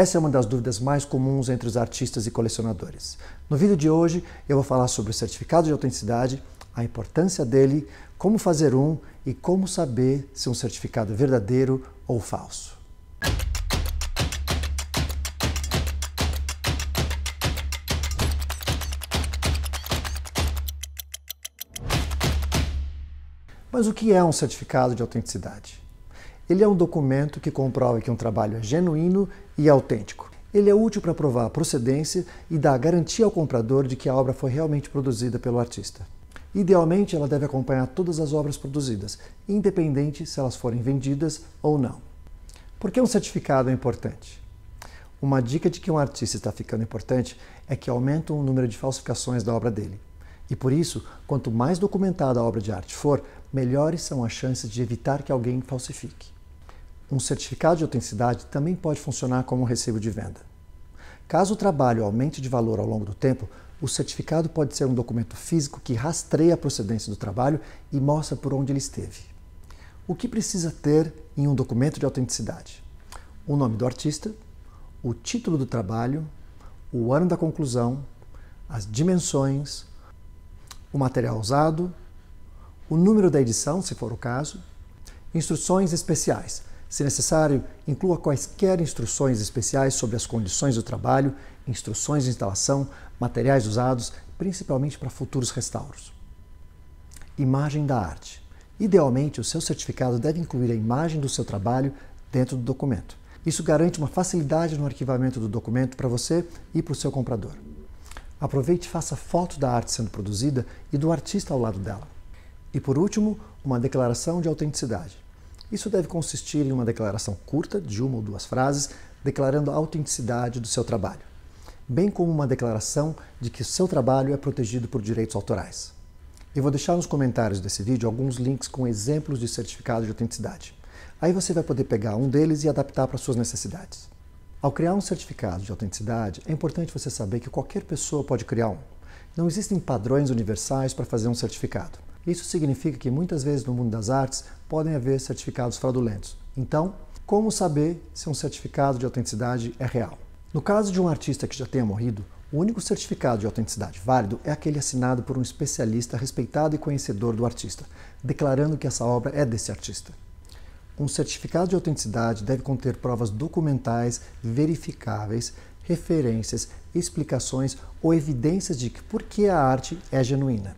Essa é uma das dúvidas mais comuns entre os artistas e colecionadores. No vídeo de hoje, eu vou falar sobre o certificado de autenticidade, a importância dele, como fazer um e como saber se um certificado é verdadeiro ou falso. Mas o que é um certificado de autenticidade? Ele é um documento que comprova que um trabalho é genuíno e autêntico. Ele é útil para provar a procedência e dá garantia ao comprador de que a obra foi realmente produzida pelo artista. Idealmente, ela deve acompanhar todas as obras produzidas, independente se elas forem vendidas ou não. Por que um certificado é importante? Uma dica de que um artista está ficando importante é que aumenta o número de falsificações da obra dele. E por isso, quanto mais documentada a obra de arte for, melhores são as chances de evitar que alguém falsifique. Um certificado de autenticidade também pode funcionar como um recibo de venda. Caso o trabalho aumente de valor ao longo do tempo, o certificado pode ser um documento físico que rastreia a procedência do trabalho e mostra por onde ele esteve. O que precisa ter em um documento de autenticidade? O nome do artista, o título do trabalho, o ano da conclusão, as dimensões, o material usado, o número da edição, se for o caso, instruções especiais, se necessário, inclua quaisquer instruções especiais sobre as condições do trabalho, instruções de instalação, materiais usados, principalmente para futuros restauros. Imagem da arte. Idealmente, o seu certificado deve incluir a imagem do seu trabalho dentro do documento. Isso garante uma facilidade no arquivamento do documento para você e para o seu comprador. Aproveite e faça foto da arte sendo produzida e do artista ao lado dela. E por último, uma declaração de autenticidade. Isso deve consistir em uma declaração curta, de uma ou duas frases, declarando a autenticidade do seu trabalho, bem como uma declaração de que o seu trabalho é protegido por direitos autorais. Eu vou deixar nos comentários desse vídeo alguns links com exemplos de certificado de autenticidade. Aí você vai poder pegar um deles e adaptar para suas necessidades. Ao criar um certificado de autenticidade, é importante você saber que qualquer pessoa pode criar um. Não existem padrões universais para fazer um certificado. Isso significa que muitas vezes no mundo das artes podem haver certificados fraudulentos. Então, como saber se um certificado de autenticidade é real? No caso de um artista que já tenha morrido, o único certificado de autenticidade válido é aquele assinado por um especialista respeitado e conhecedor do artista, declarando que essa obra é desse artista. Um certificado de autenticidade deve conter provas documentais verificáveis, referências, explicações ou evidências de que por que a arte é genuína.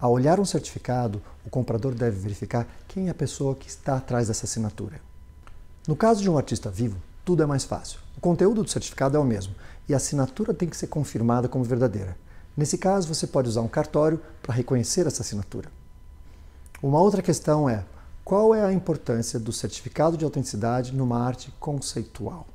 Ao olhar um certificado, o comprador deve verificar quem é a pessoa que está atrás dessa assinatura. No caso de um artista vivo, tudo é mais fácil. O conteúdo do certificado é o mesmo e a assinatura tem que ser confirmada como verdadeira. Nesse caso, você pode usar um cartório para reconhecer essa assinatura. Uma outra questão é: qual é a importância do certificado de autenticidade numa arte conceitual?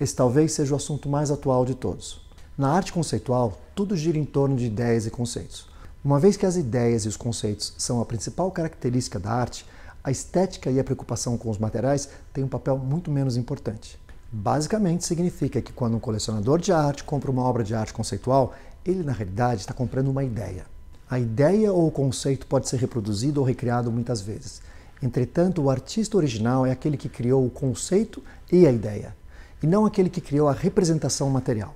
Esse talvez seja o assunto mais atual de todos. Na arte conceitual, tudo gira em torno de ideias e conceitos. Uma vez que as ideias e os conceitos são a principal característica da arte, a estética e a preocupação com os materiais têm um papel muito menos importante. Basicamente, significa que quando um colecionador de arte compra uma obra de arte conceitual, ele na realidade está comprando uma ideia. A ideia ou o conceito pode ser reproduzido ou recriado muitas vezes. Entretanto, o artista original é aquele que criou o conceito e a ideia, e não aquele que criou a representação material.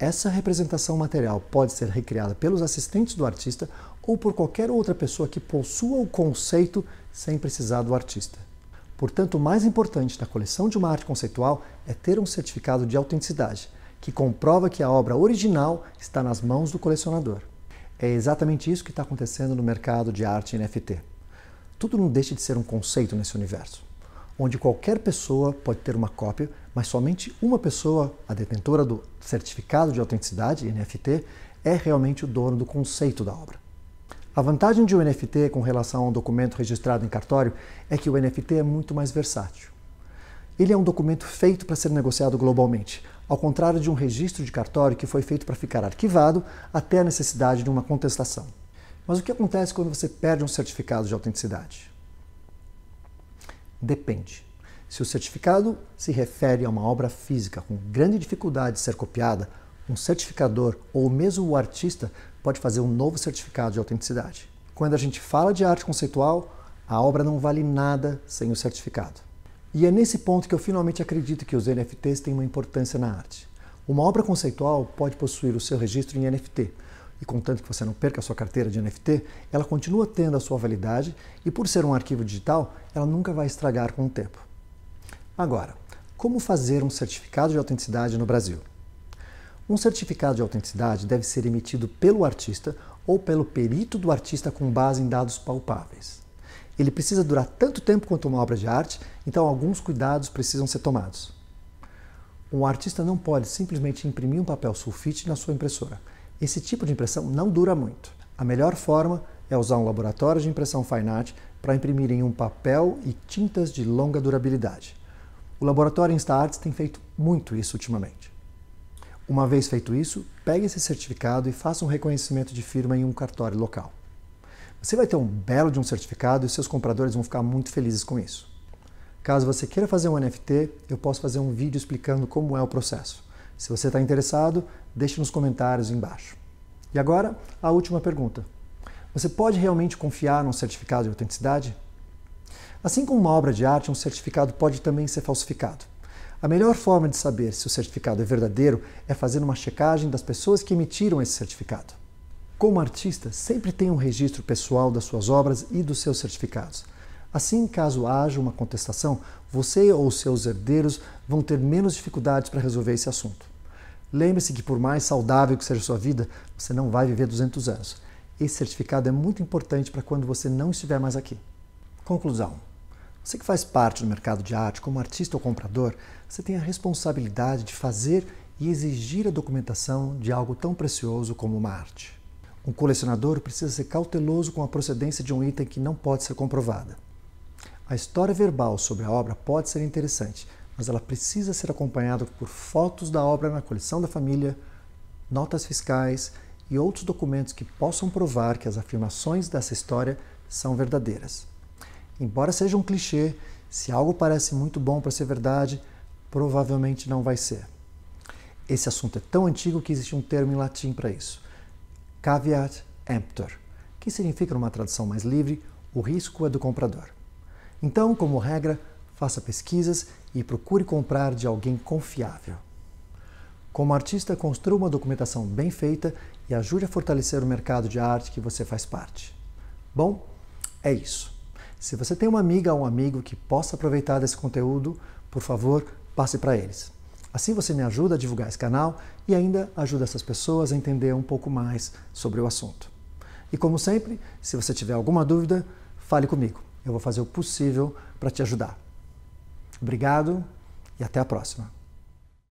Essa representação material pode ser recriada pelos assistentes do artista ou por qualquer outra pessoa que possua o conceito sem precisar do artista. Portanto, o mais importante na coleção de uma arte conceitual é ter um certificado de autenticidade, que comprova que a obra original está nas mãos do colecionador. É exatamente isso que está acontecendo no mercado de arte NFT. Tudo não deixa de ser um conceito nesse universo, onde qualquer pessoa pode ter uma cópia, mas somente uma pessoa, a detentora do certificado de autenticidade, NFT, é realmente o dono do conceito da obra. A vantagem de um NFT com relação a um documento registrado em cartório é que o NFT é muito mais versátil. Ele é um documento feito para ser negociado globalmente, ao contrário de um registro de cartório que foi feito para ficar arquivado até a necessidade de uma contestação. Mas o que acontece quando você perde um certificado de autenticidade? Depende. Se o certificado se refere a uma obra física com grande dificuldade de ser copiada, um certificador ou mesmo o artista pode fazer um novo certificado de autenticidade. Quando a gente fala de arte conceitual, a obra não vale nada sem o certificado. E é nesse ponto que eu finalmente acredito que os NFTs têm uma importância na arte. Uma obra conceitual pode possuir o seu registro em NFT, e contanto que você não perca a sua carteira de NFT, ela continua tendo a sua validade e, por ser um arquivo digital, ela nunca vai estragar com o tempo. Agora, como fazer um certificado de autenticidade no Brasil? Um certificado de autenticidade deve ser emitido pelo artista ou pelo perito do artista com base em dados palpáveis. Ele precisa durar tanto tempo quanto uma obra de arte, então alguns cuidados precisam ser tomados. Um artista não pode simplesmente imprimir um papel sulfite na sua impressora. Esse tipo de impressão não dura muito. A melhor forma é usar um laboratório de impressão Fine Art para imprimir em um papel e tintas de longa durabilidade. O laboratório InstaArts tem feito muito isso ultimamente. Uma vez feito isso, pegue esse certificado e faça um reconhecimento de firma em um cartório local. Você vai ter um belo de um certificado e seus compradores vão ficar muito felizes com isso. Caso você queira fazer um NFT, eu posso fazer um vídeo explicando como é o processo. Se você está interessado, deixe nos comentários embaixo. E agora, a última pergunta. Você pode realmente confiar num certificado de autenticidade? Assim como uma obra de arte, um certificado pode também ser falsificado. A melhor forma de saber se o certificado é verdadeiro é fazer uma checagem das pessoas que emitiram esse certificado. Como artista, sempre tenha um registro pessoal das suas obras e dos seus certificados. Assim, caso haja uma contestação, você ou seus herdeiros vão ter menos dificuldades para resolver esse assunto. Lembre-se que, por mais saudável que seja a sua vida, você não vai viver 200 anos. Esse certificado é muito importante para quando você não estiver mais aqui. Conclusão: você que faz parte do mercado de arte, como artista ou comprador, você tem a responsabilidade de fazer e exigir a documentação de algo tão precioso como uma arte. Um colecionador precisa ser cauteloso com a procedência de um item que não pode ser comprovada. A história verbal sobre a obra pode ser interessante, mas ela precisa ser acompanhada por fotos da obra na coleção da família, notas fiscais e outros documentos que possam provar que as afirmações dessa história são verdadeiras. Embora seja um clichê, se algo parece muito bom para ser verdade, provavelmente não vai ser. Esse assunto é tão antigo que existe um termo em latim para isso: caveat emptor, que significa, numa tradução mais livre, o risco é do comprador. Então, como regra, faça pesquisas e procure comprar de alguém confiável. Como artista, construa uma documentação bem feita e ajude a fortalecer o mercado de arte que você faz parte. Bom, é isso. Se você tem uma amiga ou um amigo que possa aproveitar desse conteúdo, por favor, passe para eles. Assim você me ajuda a divulgar esse canal e ainda ajuda essas pessoas a entender um pouco mais sobre o assunto. E como sempre, se você tiver alguma dúvida, fale comigo. Eu vou fazer o possível para te ajudar. Obrigado e até a próxima.